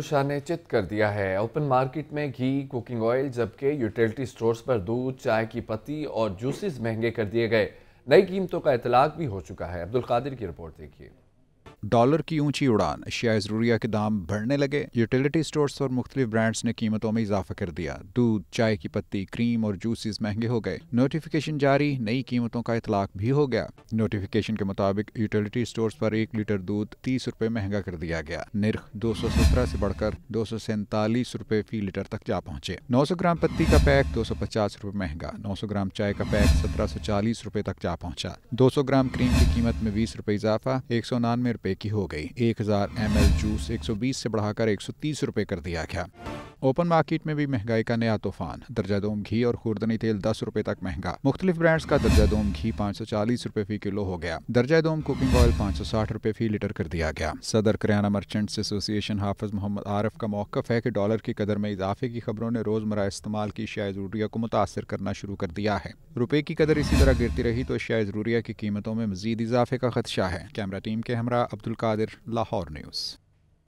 शाह ने चित कर दिया है ओपन मार्केट में घी कुकिंग ऑयल जबकि यूटिलिटी स्टोर्स पर दूध चाय की पत्ती और जूसेस महंगे कर दिए गए नई कीमतों का इतलाक भी हो चुका है अब्दुल कादिर की रिपोर्ट देखिए डॉलर की ऊंची उड़ान अशिया ज़रूरिया के दाम बढ़ने लगे यूटिलिटी स्टोर्स और मुख्तलिफ ब्रांड्स ने कीमतों में इजाफा कर दिया दूध चाय की पत्ती क्रीम और जूसेस महंगे हो गए नोटिफिकेशन जारी नई कीमतों का इतलाक भी हो गया नोटिफिकेशन के मुताबिक यूटिलिटी स्टोर्स पर एक लीटर दूध तीस रुपए महंगा कर दिया गया निर्ख दो सौ सत्रह से बढ़कर दो सौ सैंतालीस रुपए फी लीटर तक जा पहुँचे नौ सौ ग्राम पत्ती का पैक दो सौ पचास रुपए महंगा नौ सौ ग्राम चाय का पैक सत्रह सौ चालीस रुपए तक जा पहुँचा दो सौ ग्राम क्रीम की कीमत में बीस रुपए इजाफा एक सौ नानवे रुपए की हो गई 1000 एमएल जूस 120 से बढ़ाकर 130 रुपए कर दिया गया ओपन मार्केट में भी महंगाई का नया तूफान दर्जा दोम घी और खुर्दनी तेल दस रुपए तक महंगा मुख्तलिफ ब्रांड्स का दर्जा दोम घी पाँच सौ चालीस रुपए फी किलो हो गया दर्जा दोम कुकिंग ऑयल पाँच सौ साठ रुपए फी लीटर कर दिया गया सदर करियाना मर्चेंट्स एसोसिएशन हाफिज मोहम्मद आरफ का मौकफ है की डॉलर की कदर में इजाफे की खबरों ने रोजमर्रा इस्तेमाल की शायद जरूरिया को मुतासर करना शुरू कर दिया है रुपये की कदर इसी तरह गिरती रही तो शिया जरूरिया की कीमतों में मजीद इजाफे का खदशा है कैमरा टीम के हमरा अब्दुल कादिर लाहौर न्यूज़